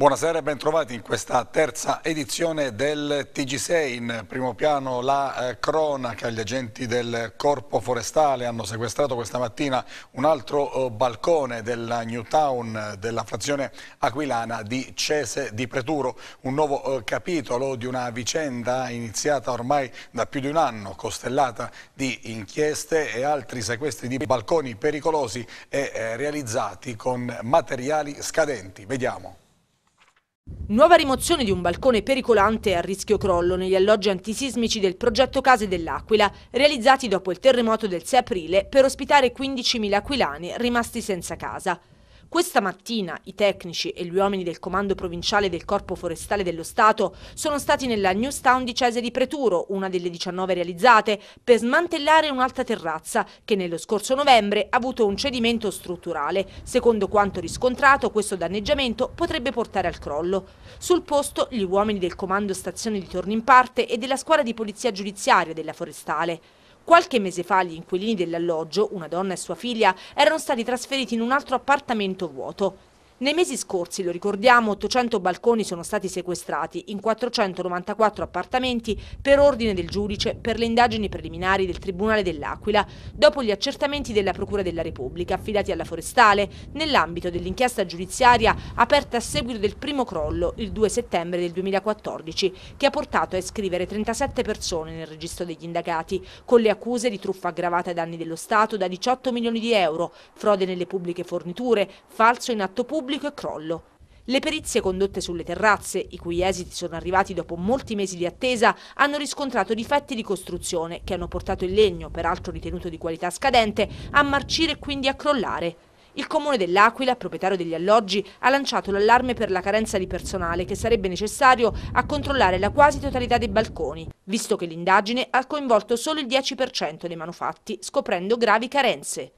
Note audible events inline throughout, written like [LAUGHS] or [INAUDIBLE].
Buonasera e ben trovati in questa terza edizione del TG6. In primo piano la eh, cronaca, gli agenti del Corpo Forestale hanno sequestrato questa mattina un altro eh, balcone della New Town della frazione aquilana di Cese di Preturo. Un nuovo eh, capitolo di una vicenda iniziata ormai da più di un anno, costellata di inchieste e altri sequestri di balconi pericolosi e eh, realizzati con materiali scadenti. Vediamo. Nuova rimozione di un balcone pericolante a rischio crollo negli alloggi antisismici del progetto Case dell'Aquila, realizzati dopo il terremoto del 6 aprile per ospitare 15.000 aquilani rimasti senza casa. Questa mattina i tecnici e gli uomini del comando provinciale del Corpo Forestale dello Stato sono stati nella Newstown di Cese di Preturo, una delle 19 realizzate, per smantellare un'alta terrazza che nello scorso novembre ha avuto un cedimento strutturale. Secondo quanto riscontrato, questo danneggiamento potrebbe portare al crollo. Sul posto gli uomini del comando stazione di in Parte e della squadra di polizia giudiziaria della Forestale. Qualche mese fa gli inquilini dell'alloggio, una donna e sua figlia, erano stati trasferiti in un altro appartamento vuoto. Nei mesi scorsi, lo ricordiamo, 800 balconi sono stati sequestrati in 494 appartamenti per ordine del giudice per le indagini preliminari del Tribunale dell'Aquila, dopo gli accertamenti della Procura della Repubblica affidati alla Forestale nell'ambito dell'inchiesta giudiziaria aperta a seguito del primo crollo il 2 settembre del 2014, che ha portato a iscrivere 37 persone nel registro degli indagati, con le accuse di truffa aggravata ai danni dello Stato da 18 milioni di euro, frode nelle pubbliche forniture, falso in atto pubblico pubblico e crollo. Le perizie condotte sulle terrazze, i cui esiti sono arrivati dopo molti mesi di attesa, hanno riscontrato difetti di costruzione che hanno portato il legno, peraltro ritenuto di qualità scadente, a marcire e quindi a crollare. Il comune dell'Aquila, proprietario degli alloggi, ha lanciato l'allarme per la carenza di personale che sarebbe necessario a controllare la quasi totalità dei balconi, visto che l'indagine ha coinvolto solo il 10% dei manufatti, scoprendo gravi carenze.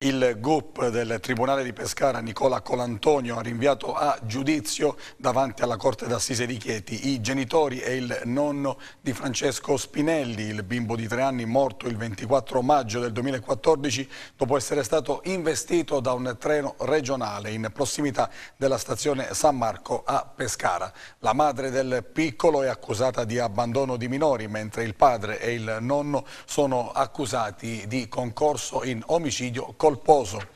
Il GUP del Tribunale di Pescara Nicola Colantonio ha rinviato a giudizio davanti alla Corte d'Assise di Chieti i genitori e il nonno di Francesco Spinelli, il bimbo di tre anni morto il 24 maggio del 2014 dopo essere stato investito da un treno regionale in prossimità della stazione San Marco a Pescara. La madre del piccolo è accusata di abbandono di minori mentre il padre e il nonno sono accusati di concorso in omicidio collettivo colposo.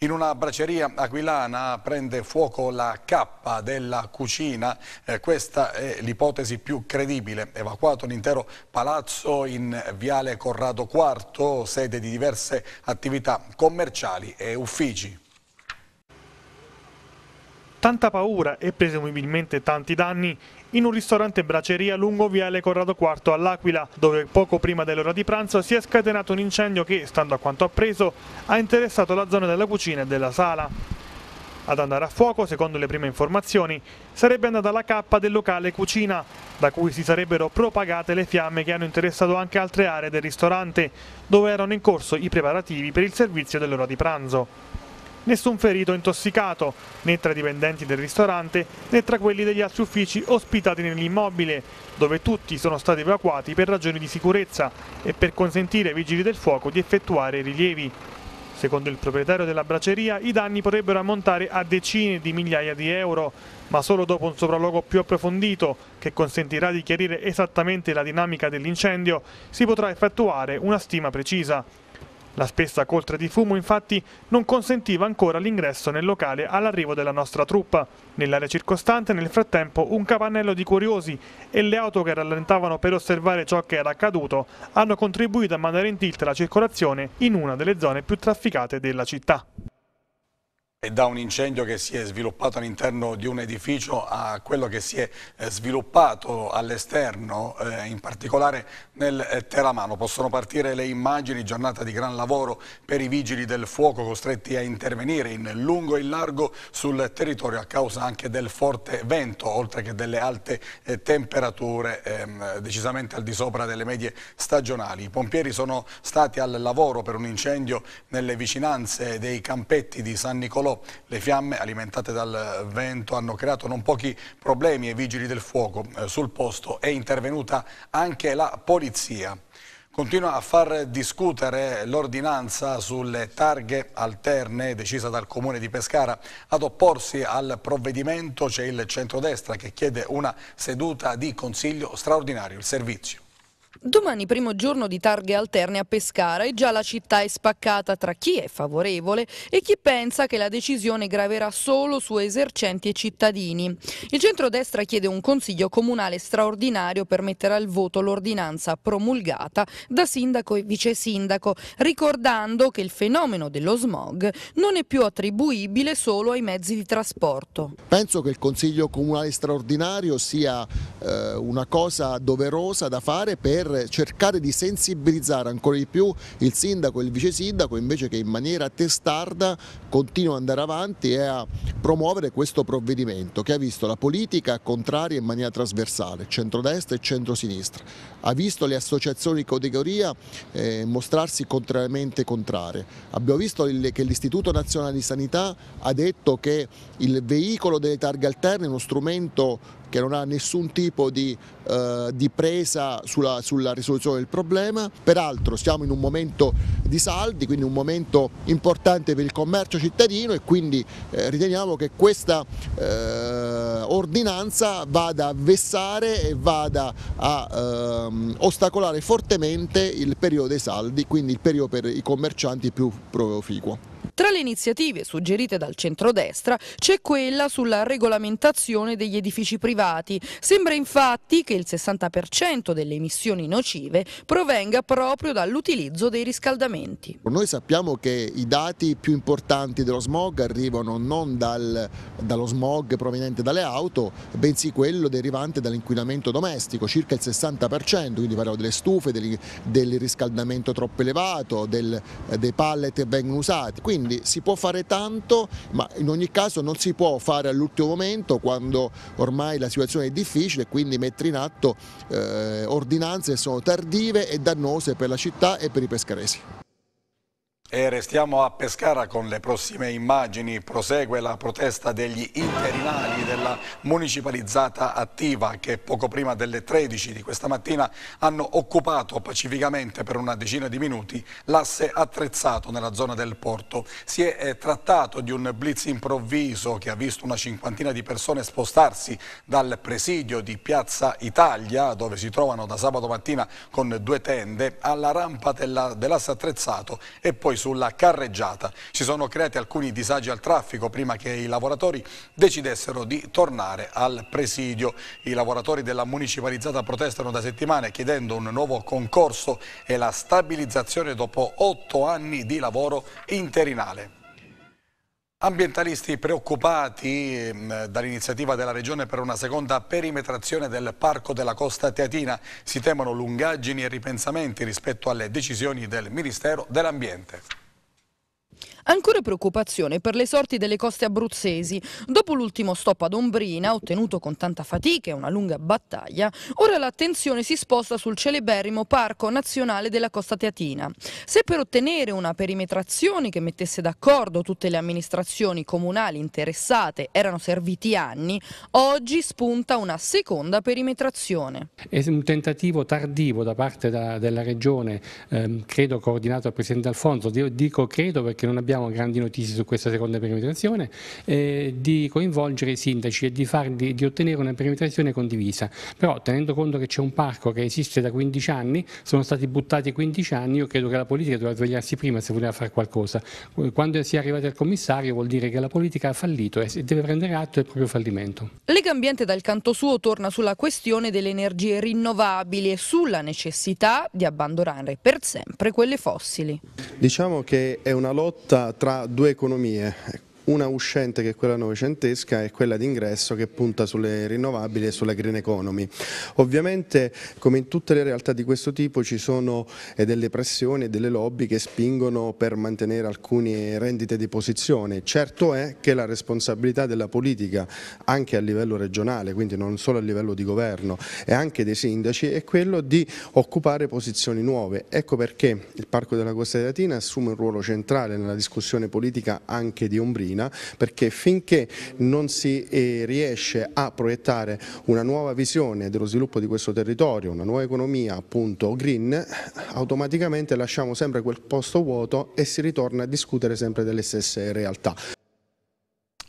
In una braceria aquilana prende fuoco la cappa della cucina, eh, questa è l'ipotesi più credibile. Evacuato l'intero palazzo in viale Corrado IV, sede di diverse attività commerciali e uffici tanta paura e presumibilmente tanti danni in un ristorante braceria lungo Viale Corrado IV all'Aquila, dove poco prima dell'ora di pranzo si è scatenato un incendio che, stando a quanto appreso, ha interessato la zona della cucina e della sala. Ad andare a fuoco, secondo le prime informazioni, sarebbe andata la cappa del locale cucina, da cui si sarebbero propagate le fiamme che hanno interessato anche altre aree del ristorante, dove erano in corso i preparativi per il servizio dell'ora di pranzo nessun ferito intossicato, né tra i dipendenti del ristorante né tra quelli degli altri uffici ospitati nell'immobile, dove tutti sono stati evacuati per ragioni di sicurezza e per consentire ai vigili del fuoco di effettuare rilievi. Secondo il proprietario della braceria i danni potrebbero ammontare a decine di migliaia di euro, ma solo dopo un sopralluogo più approfondito che consentirà di chiarire esattamente la dinamica dell'incendio si potrà effettuare una stima precisa. La spessa coltre di fumo infatti non consentiva ancora l'ingresso nel locale all'arrivo della nostra truppa. Nell'area circostante nel frattempo un capannello di curiosi e le auto che rallentavano per osservare ciò che era accaduto hanno contribuito a mandare in tilt la circolazione in una delle zone più trafficate della città e da un incendio che si è sviluppato all'interno di un edificio a quello che si è eh, sviluppato all'esterno, eh, in particolare nel eh, Teramano. Possono partire le immagini, giornata di gran lavoro per i vigili del fuoco costretti a intervenire in lungo e in largo sul territorio a causa anche del forte vento, oltre che delle alte temperature ehm, decisamente al di sopra delle medie stagionali. I pompieri sono stati al lavoro per un incendio nelle vicinanze dei campetti di San Nicolò solo le fiamme alimentate dal vento hanno creato non pochi problemi ai vigili del fuoco. Eh, sul posto è intervenuta anche la polizia. Continua a far discutere l'ordinanza sulle targhe alterne decisa dal Comune di Pescara. Ad opporsi al provvedimento c'è il centrodestra che chiede una seduta di consiglio straordinario. Il servizio. Domani primo giorno di targhe alterne a Pescara e già la città è spaccata tra chi è favorevole e chi pensa che la decisione graverà solo su esercenti e cittadini. Il centrodestra chiede un consiglio comunale straordinario per mettere al voto l'ordinanza promulgata da sindaco e vice sindaco, ricordando che il fenomeno dello smog non è più attribuibile solo ai mezzi di trasporto. Penso che il consiglio comunale straordinario sia eh, una cosa doverosa da fare per per cercare di sensibilizzare ancora di più il sindaco e il vice sindaco invece che in maniera testarda continua ad andare avanti e a promuovere questo provvedimento che ha visto la politica contraria in maniera trasversale, centrodestra e centrosinistra, ha visto le associazioni di categoria eh, mostrarsi contrariamente contrarie, abbiamo visto il, che l'Istituto Nazionale di Sanità ha detto che il veicolo delle targhe alterne è uno strumento che non ha nessun tipo di, eh, di presa sulla, sulla, risoluzione del problema. Peraltro siamo in un momento di saldi, quindi un momento importante per il commercio cittadino e quindi eh, riteniamo che questa eh, ordinanza vada a vessare e vada a ehm, ostacolare fortemente il periodo dei saldi, quindi il periodo per i commercianti più proficuo. Tra le iniziative suggerite dal centrodestra c'è quella sulla regolamentazione degli edifici privati. Sembra infatti che il 60% delle emissioni nocive provenga proprio dall'utilizzo dei riscaldamenti. Noi sappiamo che i dati più importanti dello smog arrivano non dal, dallo smog proveniente dalle auto, bensì quello derivante dall'inquinamento domestico, circa il 60%, quindi parliamo delle stufe, del, del riscaldamento troppo elevato, del, dei pallet che vengono usati quindi si può fare tanto ma in ogni caso non si può fare all'ultimo momento quando ormai la situazione è difficile e quindi mettere in atto eh, ordinanze che sono tardive e dannose per la città e per i pescaresi. E restiamo a Pescara con le prossime immagini. Prosegue la protesta degli interinali della municipalizzata attiva che poco prima delle 13 di questa mattina hanno occupato pacificamente per una decina di minuti l'asse attrezzato nella zona del porto. Si è eh, trattato di un blitz improvviso che ha visto una cinquantina di persone spostarsi dal presidio di Piazza Italia dove si trovano da sabato mattina con due tende alla rampa dell'asse dell attrezzato e poi su sulla carreggiata. Si sono creati alcuni disagi al traffico prima che i lavoratori decidessero di tornare al presidio. I lavoratori della municipalizzata protestano da settimane chiedendo un nuovo concorso e la stabilizzazione dopo otto anni di lavoro interinale. Ambientalisti preoccupati ehm, dall'iniziativa della Regione per una seconda perimetrazione del Parco della Costa Teatina si temono lungaggini e ripensamenti rispetto alle decisioni del Ministero dell'Ambiente. Ancora preoccupazione per le sorti delle coste abruzzesi. Dopo l'ultimo stop ad Ombrina, ottenuto con tanta fatica e una lunga battaglia, ora l'attenzione si sposta sul celeberrimo Parco Nazionale della Costa Teatina. Se per ottenere una perimetrazione che mettesse d'accordo tutte le amministrazioni comunali interessate erano serviti anni, oggi spunta una seconda perimetrazione. È un tentativo tardivo da parte da, della Regione, ehm, credo coordinato dal Presidente Alfonso, io dico credo perché non abbiamo abbiamo grandi notizie su questa seconda perimetrazione, eh, di coinvolgere i sindaci e di, far, di, ottenere una perimetrazione condivisa. Però tenendo conto che c'è un parco che esiste da 15 anni, sono stati buttati 15 anni, io credo che la politica doveva svegliarsi prima se voleva fare qualcosa. Eh, quando si è arrivati al commissario vuol dire che la politica ha fallito e deve prendere atto del proprio fallimento. Lega Ambiente dal canto suo torna sulla questione delle energie rinnovabili e sulla necessità di abbandonare per sempre quelle fossili. Diciamo che è una lotta tra due economie. Ecco una uscente che è quella novecentesca e quella d'ingresso che punta sulle rinnovabili e sulla green economy. Ovviamente come in tutte le realtà di questo tipo ci sono eh, delle pressioni e delle lobby che spingono per mantenere alcune rendite di posizione. Certo è che la responsabilità della politica anche a livello regionale, quindi non solo a livello di governo e anche dei sindaci, è quello di occupare posizioni nuove. Ecco perché il Parco della Costa di Latina assume un ruolo centrale nella discussione politica anche di Ombrino Cina perché finché non si eh, riesce a proiettare una nuova visione dello sviluppo di questo territorio, una nuova economia appunto green, automaticamente lasciamo sempre quel posto vuoto e si ritorna a discutere sempre delle stesse realtà.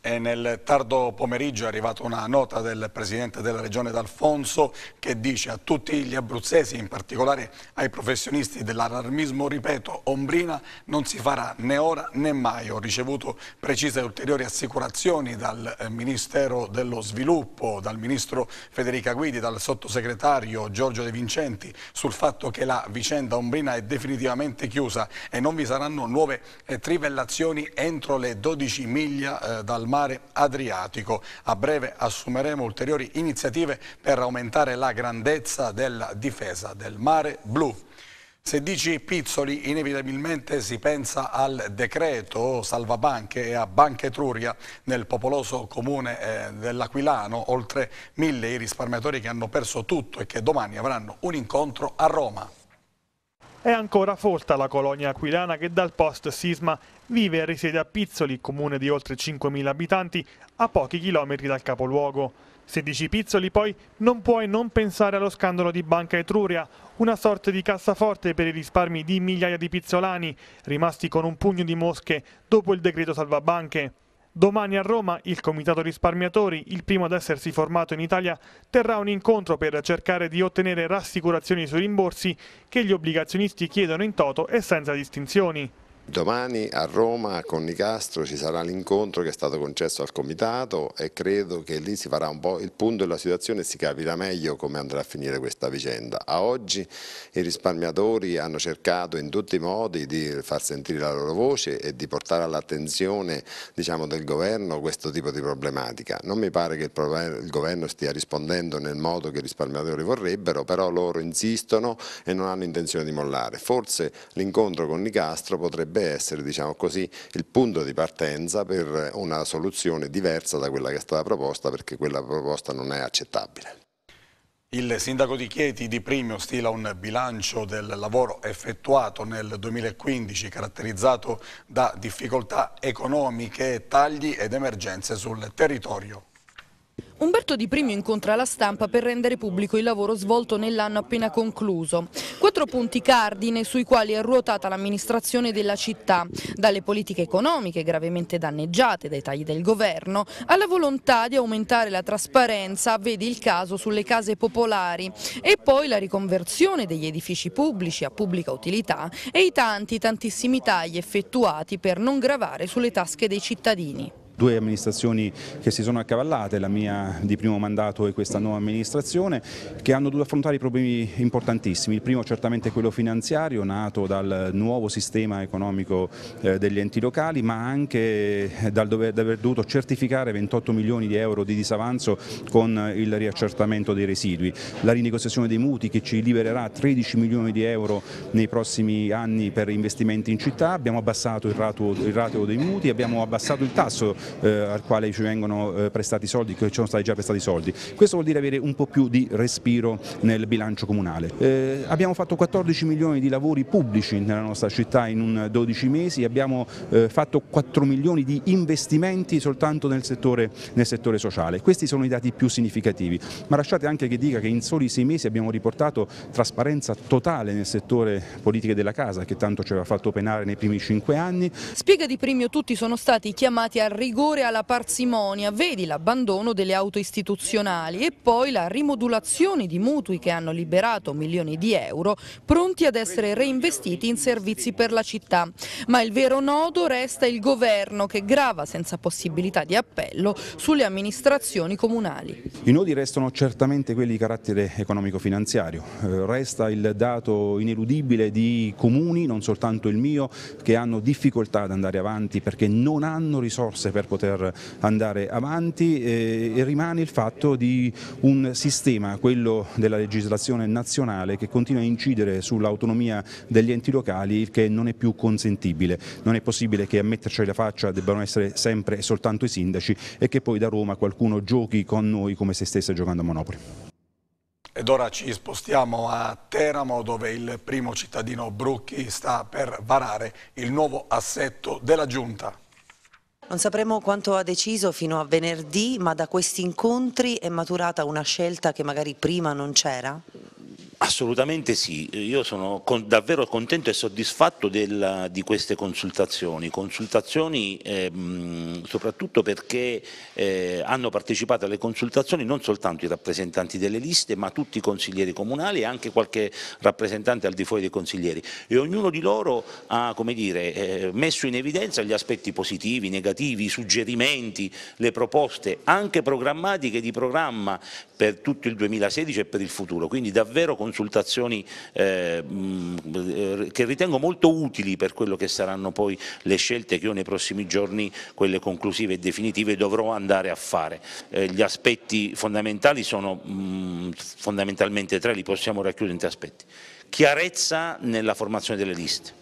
E nel tardo pomeriggio è arrivata una nota del Presidente della Regione D'Alfonso che dice a tutti gli abruzzesi, in particolare ai professionisti dell'allarmismo, ripeto, Ombrina non si farà né ora né mai. Ho ricevuto precise e ulteriori assicurazioni dal eh, Ministero dello Sviluppo, dal Ministro Federica Guidi, dal Sottosegretario Giorgio De Vincenti sul fatto che la vicenda Ombrina è definitivamente chiusa e non vi saranno nuove eh, trivellazioni entro le 12 miglia eh, dal mare Adriatico. A breve assumeremo ulteriori iniziative per aumentare la grandezza della difesa del mare blu. Se dici Pizzoli, inevitabilmente si pensa al decreto salvabanche e a Banca Etruria nel popoloso comune eh, dell'Aquilano, oltre mille i risparmiatori che hanno perso tutto e che domani avranno un incontro a Roma. È ancora folta la colonia aquilana che dal post-sisma vive e risiede a Pizzoli, comune di oltre 5.000 abitanti, a pochi chilometri dal capoluogo. 16 Pizzoli poi non puoi non pensare allo scandalo di Banca Etruria, una sorta di cassaforte per i risparmi di migliaia di pizzolani, rimasti con un pugno di mosche dopo il decreto salvabanche. Domani a Roma il Comitato Risparmiatori, il primo ad essersi formato in Italia, terrà un incontro per cercare di ottenere rassicurazioni sui rimborsi che gli obbligazionisti chiedono in toto e senza distinzioni. Domani a Roma con Nicastro ci sarà l'incontro che è stato concesso al Comitato e credo che lì si farà un po' il punto della situazione e si capirà meglio come andrà a finire questa vicenda. A oggi i risparmiatori hanno cercato in tutti i modi di far sentire la loro voce e di portare all'attenzione diciamo, del Governo questo tipo di problematica. Non mi pare che il, il Governo stia rispondendo nel modo che i risparmiatori vorrebbero, però loro insistono e non hanno intenzione di mollare. Forse l'incontro con Nicastro potrebbe potrebbe essere diciamo così, il punto di partenza per una soluzione diversa da quella che è stata proposta perché quella proposta non è accettabile. Il sindaco di Chieti di Primio stila un bilancio del lavoro effettuato nel 2015 caratterizzato da difficoltà economiche, tagli ed emergenze sul territorio. Umberto Di Primio incontra la stampa per rendere pubblico il lavoro svolto nell'anno appena concluso. Quattro punti cardine sui quali è ruotata l'amministrazione della città, dalle politiche economiche gravemente danneggiate dai tagli del governo, alla volontà di aumentare la trasparenza, vedi il caso sulle case popolari, e poi la riconversione degli edifici pubblici a pubblica utilità e i tanti, tantissimi tagli effettuati per non gravare sulle tasche dei cittadini due amministrazioni che si sono accavallate, la mia di primo mandato e questa nuova amministrazione, che hanno dovuto affrontare problemi importantissimi. Il primo certamente è quello finanziario, nato dal nuovo sistema economico eh, degli enti locali, ma anche eh, dal dover, da dovuto certificare 28 milioni di euro di disavanzo con il riaccertamento dei residui. La rinegoziazione dei mutui che ci libererà 13 milioni di euro nei prossimi anni per investimenti in città, abbiamo abbassato il rateo, dei mutui, abbiamo abbassato il tasso eh, al quale ci vengono eh, prestati soldi, che ci sono stati già prestati soldi. Questo vuol dire avere un po' più di respiro nel bilancio comunale. Eh, abbiamo fatto 14 milioni di lavori pubblici nella nostra città in 12 mesi, abbiamo fatto 4 milioni di investimenti soltanto nel settore, nel settore sociale. Questi sono i dati più significativi, ma lasciate anche che dica che in soli 6 mesi abbiamo riportato trasparenza totale nel settore politiche della casa che tanto ci aveva fatto penare nei primi 5 anni. Spiega Di Primio tutti sono stati chiamati a rigore rigore alla parsimonia, vedi l'abbandono delle auto istituzionali e poi la rimodulazione di mutui che hanno liberato milioni di euro pronti ad essere reinvestiti in servizi per la città. Ma il vero nodo resta il governo che grava senza possibilità di appello sulle amministrazioni comunali. I nodi restano certamente quelli di carattere economico-finanziario, eh, resta il dato ineludibile di comuni, non soltanto il mio, che hanno difficoltà ad andare avanti perché non hanno risorse per poter andare avanti eh, e rimane il fatto di un sistema, quello della legislazione nazionale che continua a incidere sull'autonomia degli enti locali che non è più consentibile. Non è possibile che a metterci la faccia debbano essere sempre e soltanto i sindaci e che poi da Roma qualcuno giochi con noi come se stesse giocando a Monopoli. Ed ora ci spostiamo a Teramo dove il primo cittadino Brucchi sta per varare il nuovo assetto della Giunta. Non sapremo quanto ha deciso fino a venerdì, ma da questi incontri è maturata una scelta che magari prima non c'era? Assolutamente sì, io sono con, davvero contento e soddisfatto della, di queste consultazioni, consultazioni ehm, soprattutto perché eh, hanno partecipato alle consultazioni non soltanto i rappresentanti delle liste ma tutti i consiglieri comunali e anche qualche rappresentante al di fuori dei consiglieri e ognuno di loro ha dire, eh, messo in evidenza gli aspetti positivi, negativi, i suggerimenti, le proposte anche programmatiche di programma per tutto il 2016 e per il futuro, quindi davvero con consultazioni eh, mm, eh, che ritengo molto utili per quello che saranno poi le scelte che io nei prossimi giorni, quelle conclusive e definitive, dovrò andare a fare. Eh, gli aspetti fondamentali sono mh, mm, fondamentalmente tre, li possiamo racchiudere in tre aspetti. Chiarezza nella formazione delle liste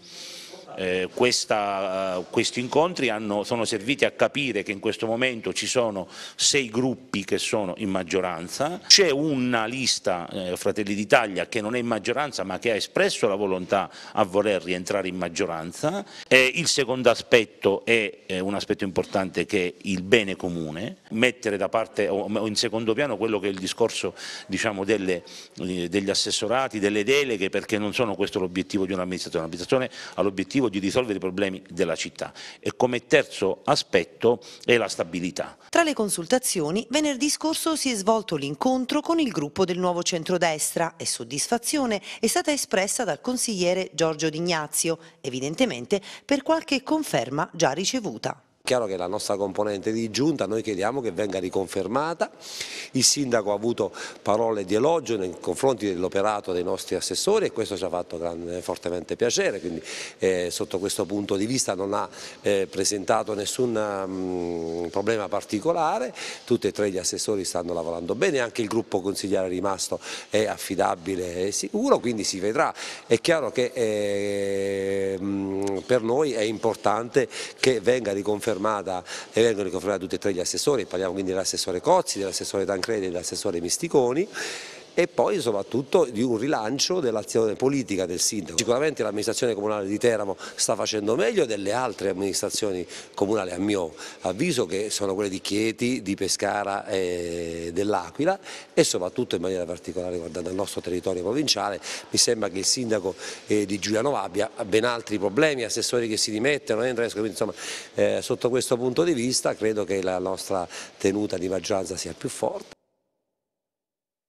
eh, questa, eh, questi incontri hanno, sono serviti a capire che in questo momento ci sono sei gruppi che sono in maggioranza, c'è una lista eh, Fratelli d'Italia che non è in maggioranza ma che ha espresso la volontà a voler rientrare in maggioranza, eh, il secondo aspetto è eh, un aspetto importante che è il bene comune, mettere da parte o, o in secondo piano quello che è il discorso diciamo, delle, eh, degli assessorati, delle deleghe perché non sono questo l'obiettivo di un'amministrazione, l'amministrazione ha l'obiettivo obiettivo di risolvere i problemi della città e come terzo aspetto è la stabilità. Tra le consultazioni, venerdì scorso si è svolto l'incontro con il gruppo del nuovo centrodestra e soddisfazione è stata espressa dal consigliere Giorgio D'Ignazio, evidentemente per qualche conferma già ricevuta. Chiaro che la nostra componente di giunta noi chiediamo che venga riconfermata, il sindaco ha avuto parole di elogio nei confronti dell'operato dei nostri assessori e questo ci ha fatto grande, fortemente piacere, quindi eh, sotto questo punto di vista non ha eh, presentato nessun mh, mm, problema particolare, tutti e tre gli assessori stanno lavorando bene, anche il gruppo consigliare rimasto è affidabile e sicuro, quindi si vedrà. È chiaro che eh, mh, mm, per noi è importante che venga riconfermata armata e vengono riconfermati tutti e tre gli assessori, parliamo quindi dell'assessore Cozzi, dell'assessore Tancredi e dell'assessore Misticoni e poi soprattutto di un rilancio dell'azione politica del sindaco. Sicuramente l'amministrazione comunale di Teramo sta facendo meglio delle altre amministrazioni comunali a mio avviso che sono quelle di Chieti, di Pescara e dell'Aquila e soprattutto in maniera particolare guardando il nostro territorio provinciale mi sembra che il sindaco eh, di Giuliano abbia ben altri problemi, assessori che si dimettono, entrano, eh, quindi insomma eh, sotto questo punto di vista credo che la nostra tenuta di maggioranza sia più forte.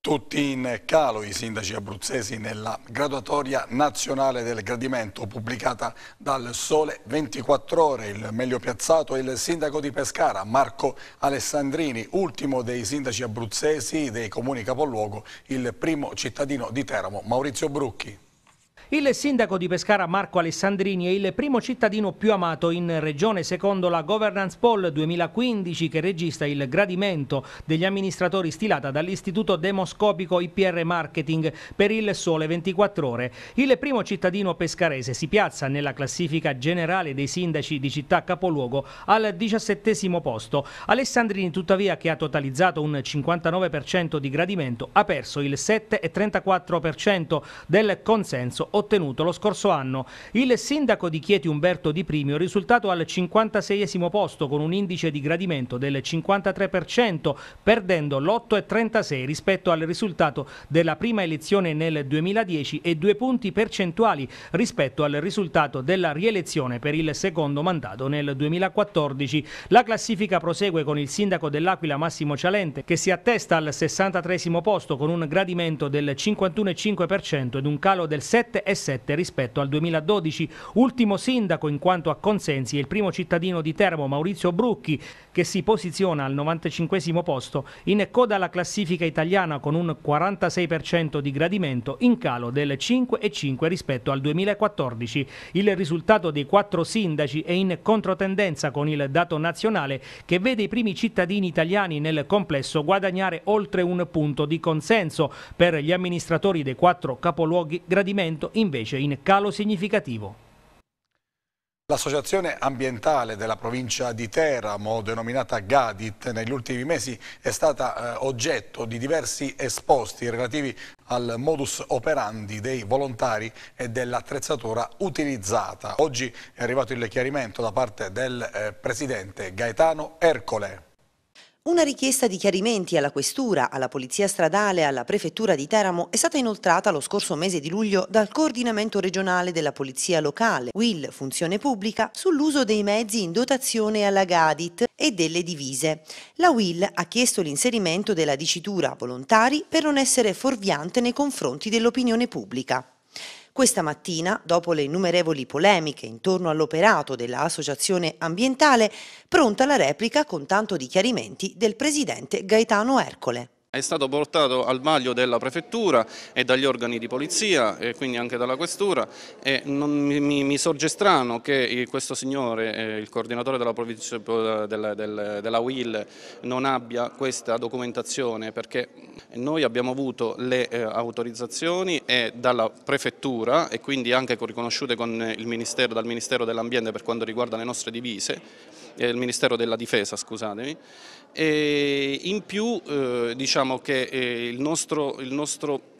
Tutti in calo i sindaci abruzzesi nella graduatoria nazionale del gradimento pubblicata dal Sole 24 Ore. Il meglio piazzato è il sindaco di Pescara, Marco Alessandrini, ultimo dei sindaci abruzzesi dei comuni capoluogo, il primo cittadino di Teramo, Maurizio Brucchi. Il sindaco di Pescara Marco Alessandrini è il primo cittadino più amato in regione secondo la governance poll 2015 che registra il gradimento degli amministratori stilata dall'istituto demoscopico IPR Marketing per il sole 24 ore. Il primo cittadino pescarese si piazza nella classifica generale dei sindaci di città capoluogo al diciassettesimo posto. Alessandrini tuttavia che ha totalizzato un 59% di gradimento ha perso il 7,34% del consenso ottenuto lo scorso anno. Il sindaco di Chieti Umberto Di Primio è risultato al 56 posto con un indice di gradimento del 53%, perdendo l'8,36 rispetto al risultato della prima elezione nel 2010 e due punti percentuali rispetto al risultato della rielezione per il secondo mandato nel 2014. La classifica prosegue con il sindaco dell'Aquila Massimo Cialente che si attesta al 63 posto con un gradimento del 51,5% ed un calo del 7,5% 3,7 rispetto al 2012. Ultimo sindaco in quanto a consensi è il primo cittadino di Termo, Maurizio Brucchi, che si posiziona al 95 posto in coda alla classifica italiana con un 46% di gradimento in calo del 5,5 rispetto al 2014. Il risultato dei quattro sindaci è in controtendenza con il dato nazionale che vede i primi cittadini italiani nel complesso guadagnare oltre un punto di consenso. Per gli amministratori dei quattro capoluoghi gradimento invece in calo significativo. L'associazione ambientale della provincia di Teramo, denominata Gadit, negli ultimi mesi è stata eh, oggetto di diversi esposti relativi al modus operandi dei volontari e dell'attrezzatura utilizzata. Oggi è arrivato il chiarimento da parte del eh, Presidente Gaetano Ercole. Una richiesta di chiarimenti alla Questura, alla Polizia Stradale e alla Prefettura di Teramo è stata inoltrata lo scorso mese di luglio dal Coordinamento regionale della Polizia Locale, WIL Funzione Pubblica, sull'uso dei mezzi in dotazione alla Gadit e delle divise. La WIL ha chiesto l'inserimento della dicitura volontari per non essere fuorviante nei confronti dell'opinione pubblica. Questa mattina, dopo le innumerevoli polemiche intorno all'operato dell'Associazione Ambientale, pronta la replica con tanto di chiarimenti del presidente Gaetano Ercole. È stato portato al vaglio della prefettura e dagli organi di polizia e quindi anche dalla questura e non, mi, mi, sorge strano che questo signore, eh, il coordinatore della, della, della, UIL, non abbia questa documentazione perché noi abbiamo avuto le eh, autorizzazioni dalla prefettura e quindi anche riconosciute con il ministero, dal Ministero dell'Ambiente per quanto riguarda le nostre divise il Ministero della Difesa, scusatemi. E in più eh, diciamo che eh, il nostro, il nostro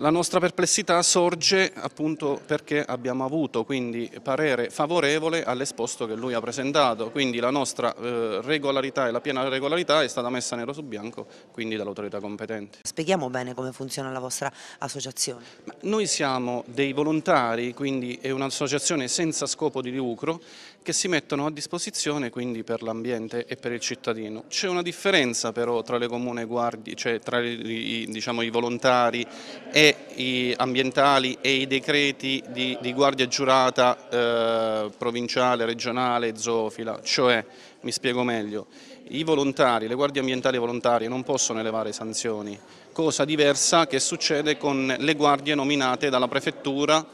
la nostra perplessità sorge appunto perché abbiamo avuto quindi parere favorevole all'esposto che lui ha presentato, quindi la nostra eh, regolarità e la piena regolarità è stata messa nero su bianco quindi dall'autorità competente. Spieghiamo bene come funziona la vostra associazione. Noi siamo dei volontari, quindi è un'associazione senza scopo di lucro che si mettono a disposizione quindi per l'ambiente e per il cittadino. C'è una differenza però tra le comune guardie, cioè tra i, diciamo, i volontari e i ambientali e i decreti di, di guardia giurata eh, provinciale, regionale, zoofila, cioè mi spiego meglio, i volontari, le guardie ambientali volontarie non possono elevare sanzioni, cosa diversa che succede con le guardie nominate dalla prefettura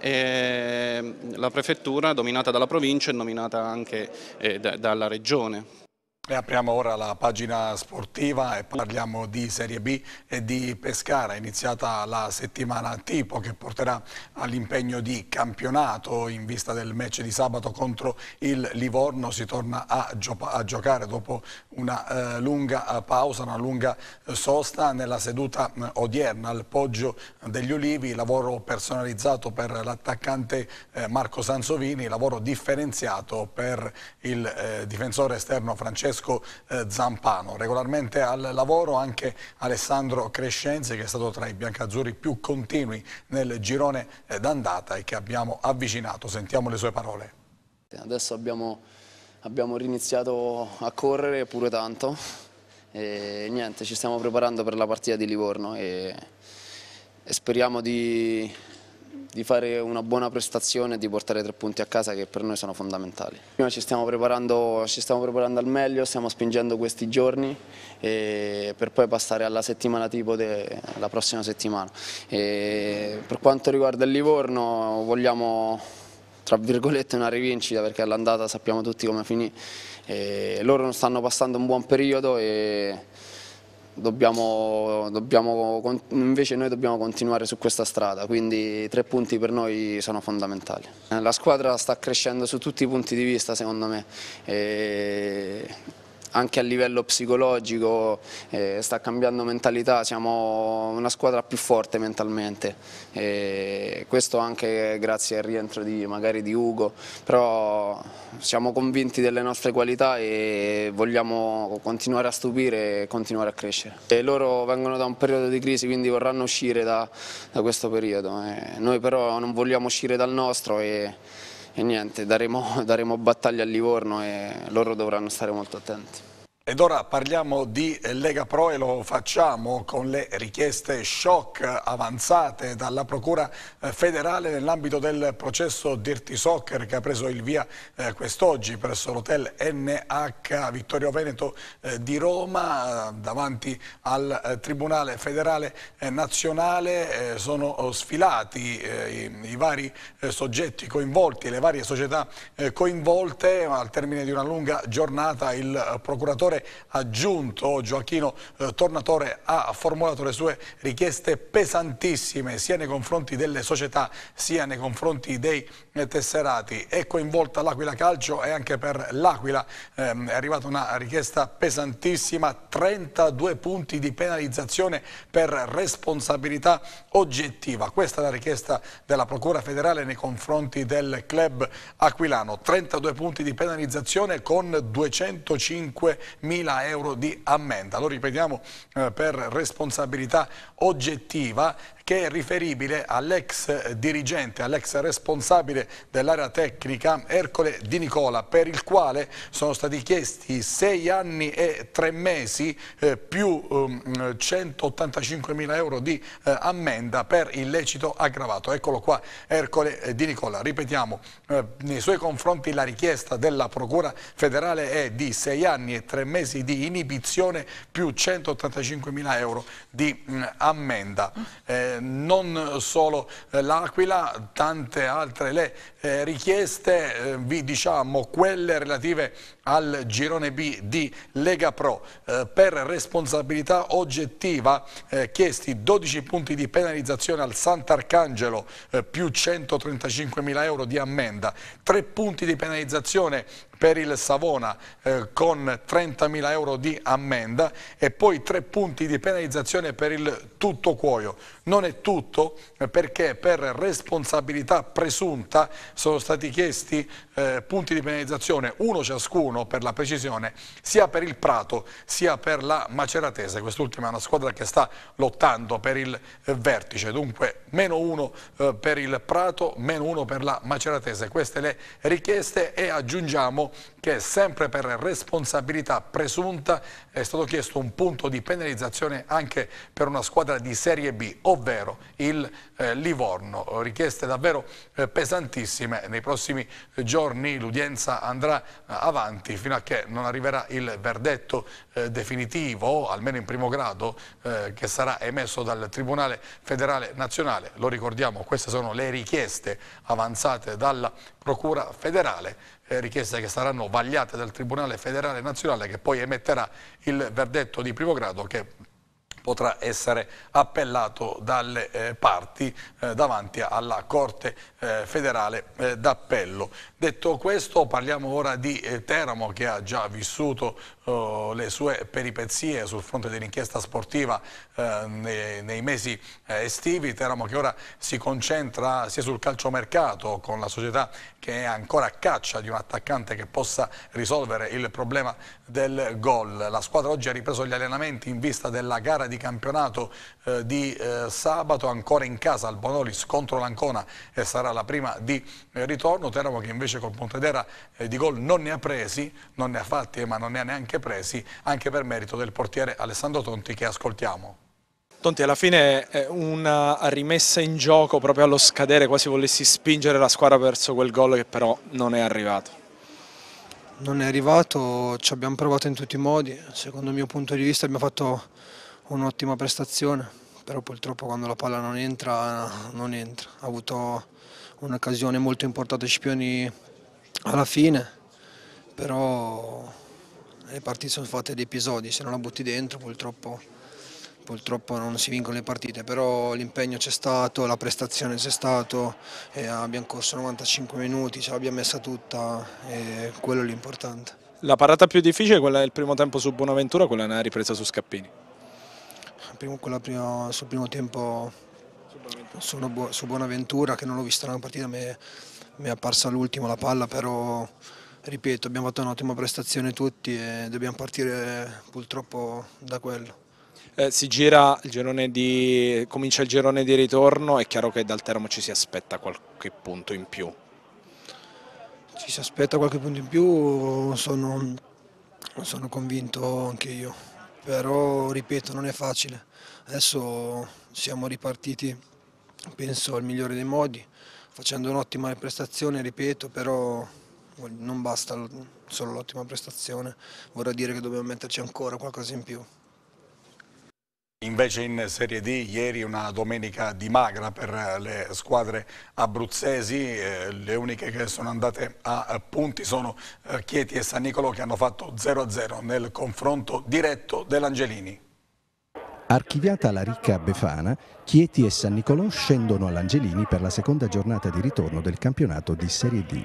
e mm, la prefettura dominata dalla provincia e nominata anche eh, da, dalla regione. E apriamo ora la pagina sportiva e parliamo di Serie B e di Pescara. È iniziata la settimana tipo che porterà all'impegno di campionato in vista del match di sabato contro il Livorno. Si torna a, gio a giocare dopo una eh, lunga eh, pausa, una lunga eh, sosta. Nella seduta eh, odierna al Poggio degli Ulivi, lavoro personalizzato per l'attaccante eh, Marco Sansovini, lavoro differenziato per il eh, difensore esterno Francesco Francesco eh, Zampano. Regolarmente al lavoro anche Alessandro Crescenzi che è stato tra i biancazzurri più continui nel girone eh, d'andata e che abbiamo avvicinato. Sentiamo le sue parole. Adesso abbiamo, abbiamo riniziato a correre pure tanto e niente, ci stiamo preparando per la partita di Livorno e, e speriamo di di fare una buona prestazione e di portare tre punti a casa che per noi sono fondamentali. Noi ci stiamo preparando, ci stiamo preparando al meglio, stiamo spingendo questi giorni per poi passare alla settimana tipo della prossima settimana. E per quanto riguarda il Livorno vogliamo tra virgolette una rivincita perché all'andata sappiamo tutti come finì. E loro stanno passando un buon periodo e Dobbiamo, dobbiamo, invece noi dobbiamo continuare su questa strada, quindi tre punti per noi sono fondamentali. La squadra sta crescendo su tutti i punti di vista secondo me. E anche a livello psicologico eh, sta cambiando mentalità, siamo una squadra più forte mentalmente, e questo anche grazie al rientro di, magari di Ugo, però siamo convinti delle nostre qualità e vogliamo continuare a stupire e continuare a crescere. E loro vengono da un periodo di crisi quindi vorranno uscire da, da questo periodo, eh. noi però non vogliamo uscire dal nostro e e niente, daremo, [LAUGHS] daremo battaglia a Livorno e loro dovranno stare molto attenti. Ed ora parliamo di Lega Pro e lo facciamo con le richieste shock avanzate dalla Procura eh, federale nell'ambito del processo Dirty Soccer che ha preso il via eh, quest'oggi presso l'hotel NH Vittorio Veneto eh, di Roma davanti al Tribunale Federale Nazionale. Sono oh, sfilati i vari soggetti coinvolti, le varie società coinvolte al termine di una lunga giornata il procuratore allenatore aggiunto oh, Gioacchino eh, Tornatore ha formulato le sue richieste pesantissime sia nei confronti delle società sia nei confronti dei eh, tesserati. È coinvolta l'Aquila Calcio e anche per l'Aquila ehm, è arrivata una richiesta pesantissima, 32 punti di penalizzazione per responsabilità oggettiva. Questa è la richiesta della Procura federale nei confronti del club aquilano. 32 punti di penalizzazione con 205 euro di ammenda. Lo ripetiamo eh, per responsabilità oggettiva, che è riferibile all'ex dirigente, all'ex responsabile dell'area tecnica Ercole Di Nicola, per il quale sono stati chiesti 6 anni e 3 mesi eh, più um, 185 mila euro di eh, ammenda per illecito aggravato. Eccolo qua Ercole Di Nicola. Ripetiamo, eh, nei suoi confronti la richiesta della Procura federale è di 6 anni e 3 mesi di inibizione più 185 mila euro di mh, mm, ammenda. Eh, non solo eh, l'Aquila, tante altre le eh, richieste, eh, vi diciamo quelle relative al girone B di Lega Pro eh, per responsabilità oggettiva eh, chiesti 12 punti di penalizzazione al Sant'Arcangelo eh, più 135 mila euro di ammenda 3 punti di penalizzazione per il Savona eh, con 30.000 euro di ammenda e poi 3 punti di penalizzazione per il tutto cuoio. Non è tutto eh, perché per responsabilità presunta sono stati chiesti eh, punti di penalizzazione, uno ciascuno per la precisione, sia per il Prato sia per la Maceratese. Quest'ultima è una squadra che sta lottando per il eh, vertice, dunque meno uno eh, per il Prato, meno uno per la Maceratese. Queste le richieste e aggiungiamo che sempre per responsabilità presunta è stato chiesto un punto di penalizzazione anche per una squadra di Serie B, ovvero il eh, Livorno. Richieste davvero eh, pesantissime nei prossimi giorni giorni l'udienza andrà eh, avanti fino a che non arriverà il verdetto eh, definitivo, almeno in primo grado, eh, che sarà emesso dal Tribunale federale nazionale. Lo ricordiamo, queste sono le richieste avanzate dalla Procura federale, eh, richieste che saranno vagliate dal Tribunale federale nazionale che poi emetterà il verdetto di primo grado che potrà essere appellato dalle eh, parti eh, davanti alla Corte eh, federale eh, d'appello. Detto questo parliamo ora di eh, Teramo che ha già vissuto oh, le sue peripezie sul fronte dell'inchiesta sportiva eh, nei, nei, mesi estivi. Teramo che ora si concentra sia sul calciomercato con la società che è ancora a caccia di un attaccante che possa risolvere il problema del gol. La squadra oggi ha ripreso gli allenamenti in vista della gara di di campionato eh, di eh, sabato, ancora in casa al Bonolis contro l'Ancona e sarà la prima di eh, ritorno. Teramo che invece col Pontedera eh, di gol non ne ha presi, non ne ha fatti ma non ne ha neanche presi, anche per merito del portiere Alessandro Tonti che ascoltiamo. Tonti, alla fine è eh, una rimessa in gioco proprio allo scadere, quasi volessi spingere la squadra verso quel gol che però non è arrivato. Non è arrivato, ci abbiamo provato in tutti i modi, secondo il mio punto di vista abbiamo fatto un'ottima prestazione, però purtroppo quando la palla non entra, non entra. Ha avuto un'occasione molto importante Scipioni alla fine, però le partite sono fatte di episodi, se non la butti dentro purtroppo, purtroppo non si vincono le partite, però l'impegno c'è stato, la prestazione c'è stato, abbiamo corso 95 minuti, ce l'abbiamo messa tutta e quello è l'importante. La parata più difficile, quella del primo tempo su Bonaventura, quella è una ripresa su Scappini comunque prima, sul primo tempo su, bu su Buonaventura che non l'ho vista una partita, mi è, mi è apparsa all'ultimo la palla, però ripeto abbiamo fatto un'ottima prestazione tutti e dobbiamo partire purtroppo da quello. Eh, si gira il girone di, comincia il girone di ritorno, è chiaro che dal termo ci si aspetta qualche punto in più. Ci si aspetta qualche punto in più, sono, sono convinto anche io, però ripeto non è facile. Adesso siamo ripartiti, penso, al migliore dei modi, facendo un'ottima prestazione, ripeto, però non basta solo l'ottima prestazione, vorrà dire che dobbiamo metterci ancora qualcosa in più. Invece in Serie D ieri una domenica di magra per le squadre abruzzesi, eh, le uniche che sono andate a punti sono eh, Chieti e San Nicolo che hanno fatto 0-0 nel confronto diretto dell'Angelini. Archiviata la ricca Befana, Chieti e San Nicolò scendono all'Angelini per la seconda giornata di ritorno del campionato di Serie D.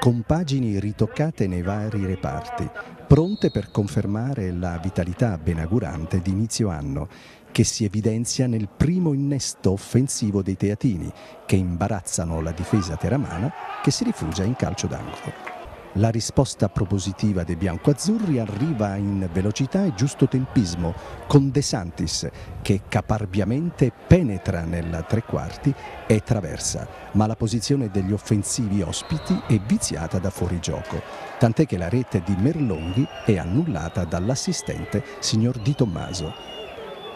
Compagini ritoccate nei vari reparti, pronte per confermare la vitalità benagurante di inizio anno, che si evidenzia nel primo innesto offensivo dei teatini, che imbarazzano la difesa teramana, che si rifugia in calcio d'angolo. La risposta propositiva dei biancoazzurri arriva in velocità e giusto tempismo con De Santis che caparbiamente penetra nella tre quarti e traversa, ma la posizione degli offensivi ospiti è viziata da fuorigioco, tant'è che la rete di Merlonghi è annullata dall'assistente signor Di Tommaso.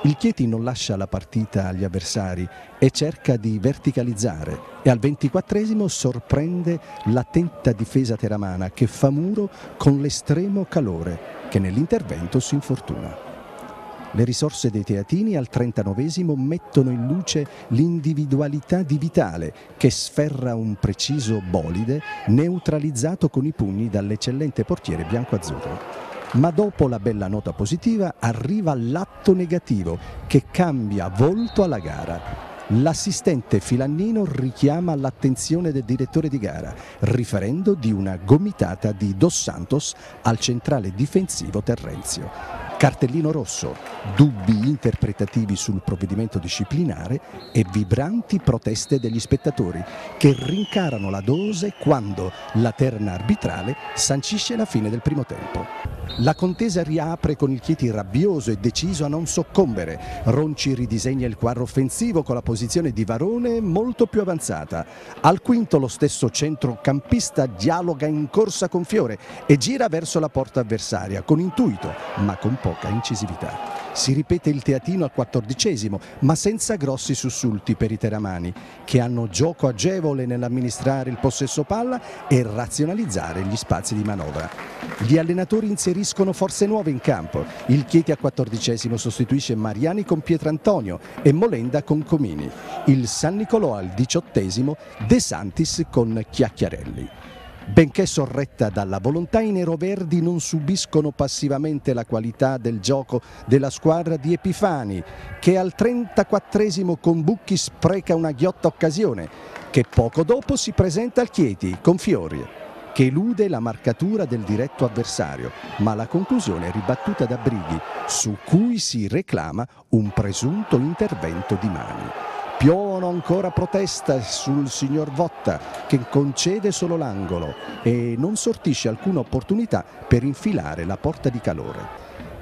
Il Chieti non lascia la partita agli avversari e cerca di verticalizzare e al 24 sorprende l'attenta difesa teramana che fa muro con l'estremo calore che nell'intervento si infortuna. Le risorse dei teatini al 39 mettono in luce l'individualità di Vitale che sferra un preciso bolide neutralizzato con i pugni dall'eccellente portiere bianco-azzurro. Ma dopo la bella nota positiva arriva l'atto negativo che cambia volto alla gara. L'assistente Filannino richiama l'attenzione del direttore di gara, riferendo di una gomitata di Dos Santos al centrale difensivo Terrenzio. Cartellino rosso, dubbi interpretativi sul provvedimento disciplinare e vibranti proteste degli spettatori che rincarano la dose quando la terna arbitrale sancisce la fine del primo tempo. La contesa riapre con il Chieti rabbioso e deciso a non soccombere. Ronci ridisegna il quadro offensivo con la posizione di Varone molto più avanzata. Al quinto lo stesso centrocampista dialoga in corsa con Fiore e gira verso la porta avversaria con intuito ma con poco poca incisività. Si ripete il teatino al quattordicesimo, ma senza grossi sussulti per i teramani, che hanno gioco agevole nell'amministrare il possesso palla e razionalizzare gli spazi di manovra. Gli allenatori inseriscono forze nuove in campo. Il Chieti al quattordicesimo sostituisce Mariani con Pietrantonio e Molenda con Comini. Il San Nicolò al diciottesimo De Santis con Chiacchiarelli. Benché sorretta dalla volontà, i neroverdi non subiscono passivamente la qualità del gioco della squadra di Epifani, che al 34esimo con Bucchi spreca una ghiotta occasione, che poco dopo si presenta al Chieti con Fiori, che elude la marcatura del diretto avversario, ma la conclusione è ribattuta da Brighi, su cui si reclama un presunto intervento di mani. Piovono ancora protesta sul signor Votta che concede solo l'angolo e non sortisce alcuna opportunità per infilare la porta di calore.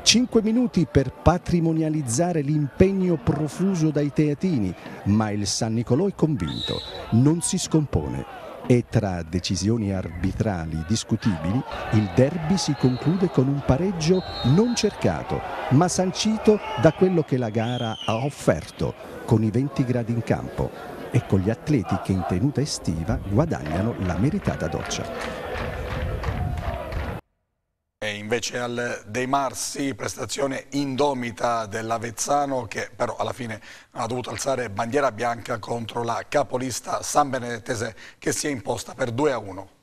Cinque minuti per patrimonializzare l'impegno profuso dai teatini, ma il San Nicolò è convinto, non si scompone e tra decisioni arbitrali discutibili il derby si conclude con un pareggio non cercato ma sancito da quello che la gara ha offerto con i 20 gradi in campo e con gli atleti che in tenuta estiva guadagnano la meritata doccia invece al De Marsi, prestazione indomita dell'Avezzano che però alla fine ha dovuto alzare bandiera bianca contro la capolista San Benedettese che si è imposta per 2 a 1.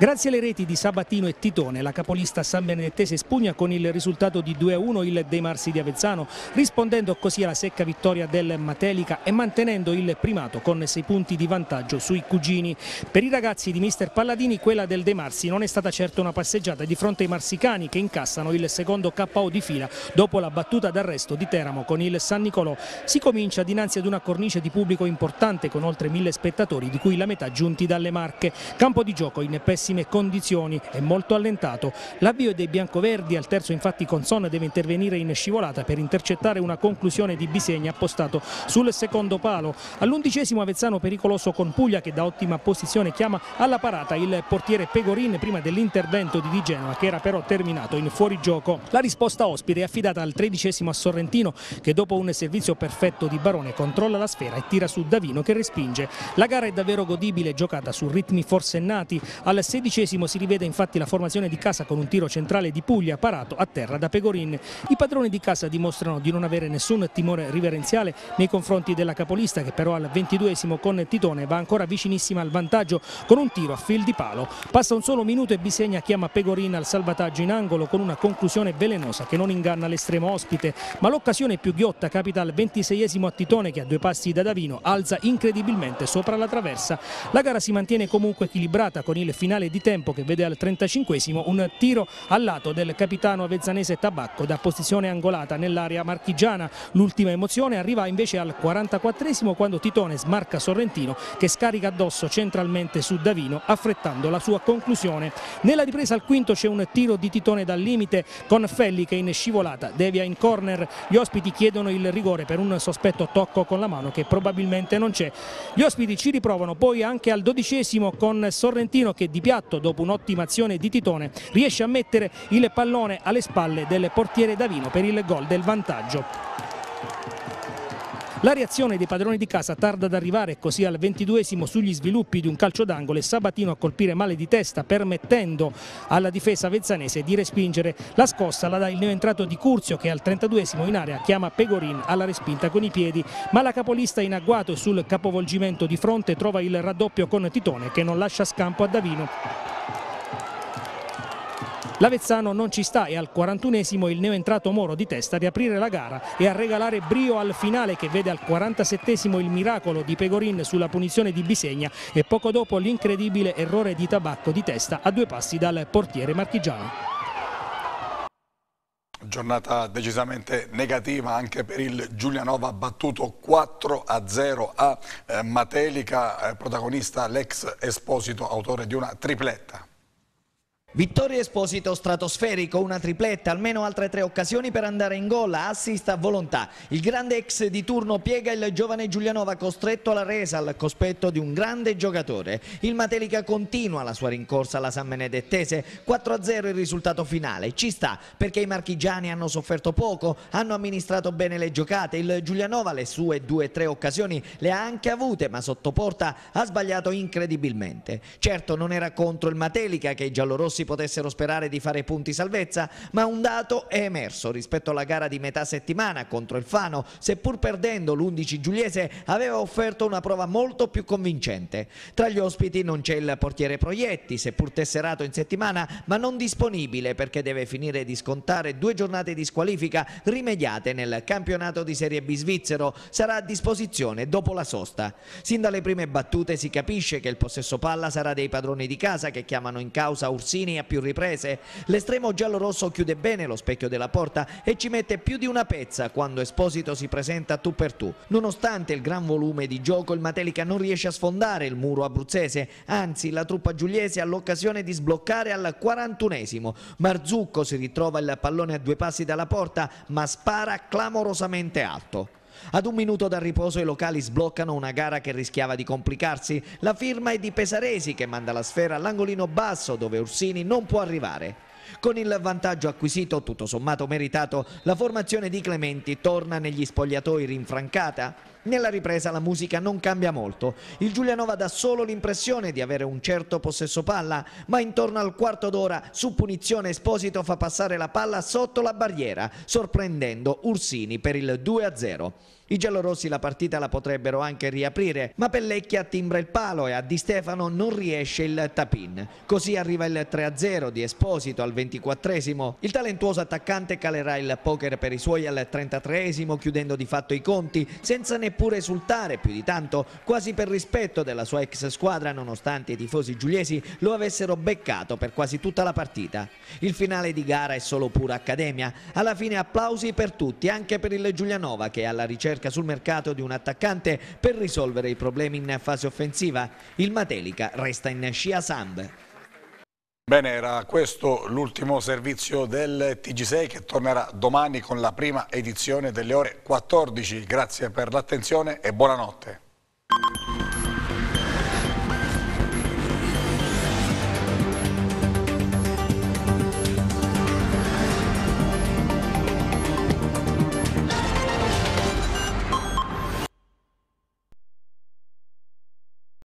Grazie alle reti di Sabatino e Titone, la capolista sambenedettese spugna con il risultato di 2-1 il De Marsi di Avezzano, rispondendo così alla secca vittoria del Matelica e mantenendo il primato con 6 punti di vantaggio sui cugini. Per i ragazzi di mister Palladini quella del De Marsi non è stata certo una passeggiata di fronte ai marsicani che incassano il secondo KO di fila dopo la battuta d'arresto di Teramo con il San Nicolò. Si comincia dinanzi ad una cornice di pubblico importante con oltre mille spettatori di cui la metà giunti dalle Marche. Campo di gioco in pessimo pessime condizioni e molto allentato. L'avvio dei biancoverdi al terzo infatti Consona deve intervenire in scivolata per intercettare una conclusione di Bisegna appostato sul secondo palo. All'undicesimo Avezzano pericoloso con Puglia che da ottima posizione chiama alla parata il portiere Pegorin prima dell'intervento di Di Genova che era però terminato in fuorigioco. La risposta ospite è affidata al tredicesimo a Sorrentino che dopo un servizio perfetto di Barone controlla la sfera e tira su Davino che respinge. La gara è davvero godibile giocata su ritmi forsennati. Al 16 sedicesimo si rivede infatti la formazione di casa con un tiro centrale di Puglia parato a terra da Pegorin. I padroni di casa dimostrano di non avere nessun timore riverenziale nei confronti della capolista che però al ventiduesimo con Titone va ancora vicinissima al vantaggio con un tiro a fil di palo. Passa un solo minuto e Bisegna chiama Pegorin al salvataggio in angolo con una conclusione velenosa che non inganna l'estremo ospite, ma l'occasione più ghiotta capita al ventiseiesimo a Titone che a due passi da Davino alza incredibilmente sopra la traversa. La gara si mantiene comunque equilibrata con il finale rigore di tempo che vede al 35esimo un tiro al lato del capitano avezzanese Tabacco da posizione angolata nell'area marchigiana. L'ultima emozione arriva invece al 44esimo quando Titone smarca Sorrentino che scarica addosso centralmente su Davino affrettando la sua conclusione. Nella ripresa al quinto c'è un tiro di Titone dal limite con Felli che in scivolata devia in corner. Gli ospiti chiedono il rigore per un sospetto tocco con la mano che probabilmente non c'è. Gli ospiti ci riprovano poi anche al dodicesimo con Sorrentino che di piano contatto dopo un'ottima azione di Titone riesce a mettere il pallone alle spalle del portiere Davino per il gol del vantaggio. La reazione dei padroni di casa tarda ad arrivare così al ventiduesimo sugli sviluppi di un calcio d'angolo e Sabatino a colpire male di testa permettendo alla difesa vezzanese di respingere la scossa. La dà il neoentrato di Curzio che al 32esimo in area chiama Pegorin alla respinta con i piedi ma la capolista in agguato sul capovolgimento di fronte trova il raddoppio con Titone che non lascia scampo a Davino. L'Avezzano non ci sta e al 41esimo il neoentrato Moro di testa a riaprire la gara e a regalare brio al finale che vede al 47esimo il miracolo di Pegorin sulla punizione di Bisegna e poco dopo l'incredibile errore di Tabacco di testa a due passi dal portiere marchigiano giornata decisamente negativa anche per il Giulianova battuto 4 a 0 a eh, Matelica, eh, protagonista l'ex Esposito, autore di una tripletta. Vittorio Esposito stratosferico, una tripletta, almeno altre tre occasioni per andare in gol, assist a volontà. Il grande ex di turno piega il giovane Giulianova costretto alla resa al cospetto di un grande giocatore. Il Matelica continua la sua rincorsa alla San Benedettese, 4-0 il risultato finale. Ci sta perché i marchigiani hanno sofferto poco, hanno amministrato bene le giocate, il Giulianova le sue due o tre occasioni le ha anche avute ma sottoporta ha sbagliato incredibilmente. Certo non era contro il Matelica che i giallorossi potessero sperare di fare punti salvezza, ma un dato è emerso rispetto alla gara di metà settimana contro il Fano, seppur perdendo l'11 Giuliese aveva offerto una prova molto più convincente. Tra gli ospiti non c'è il portiere Proietti, seppur tesserato in settimana, ma non disponibile perché deve finire di scontare due giornate di squalifica rimediate nel campionato di Serie B svizzero. Sarà a disposizione dopo la sosta. Sin dalle prime battute si capisce che il possesso palla sarà dei padroni di casa che chiamano in causa Ursini a più riprese. L'estremo giallo-rosso chiude bene lo specchio della porta e ci mette più di una pezza quando Esposito si presenta tu per tu. Nonostante il gran volume di gioco, il Matelica non riesce a sfondare il muro abruzzese, anzi la truppa giuliese ha l'occasione di sbloccare al 41esimo. Marzucco si ritrova il pallone a due passi dalla porta, ma spara clamorosamente alto. Ad un minuto dal riposo i locali sbloccano una gara che rischiava di complicarsi. La firma è di Pesaresi che manda la sfera all'angolino basso dove Ursini non può arrivare. Con il vantaggio acquisito, tutto sommato meritato, la formazione di Clementi torna negli spogliatoi rinfrancata. Nella ripresa la musica non cambia molto. Il Giulianova dà solo l'impressione di avere un certo possesso palla, ma intorno al quarto d'ora su punizione Esposito fa passare la palla sotto la barriera, sorprendendo Ursini per il 2-0. I giallorossi la partita la potrebbero anche riaprire, ma Pellecchia timbra il palo e a Di Stefano non riesce il tapin. Così arriva il 3-0 di Esposito al 24esimo. Il talentuoso attaccante calerà il poker per i suoi al 33esimo, chiudendo di fatto i conti, senza neppure esultare più di tanto, quasi per rispetto della sua ex squadra, nonostante i tifosi giuliesi lo avessero beccato per quasi tutta la partita. Il finale di gara è solo pura accademia. Alla fine applausi per tutti, anche per il Giulianova che alla ricerca ricerca sul mercato di un attaccante per risolvere i problemi in fase offensiva. Il Matelica resta in scia Samb. Bene, era questo l'ultimo servizio del TG6 che tornerà domani con la prima edizione delle ore 14. Grazie per l'attenzione e buonanotte.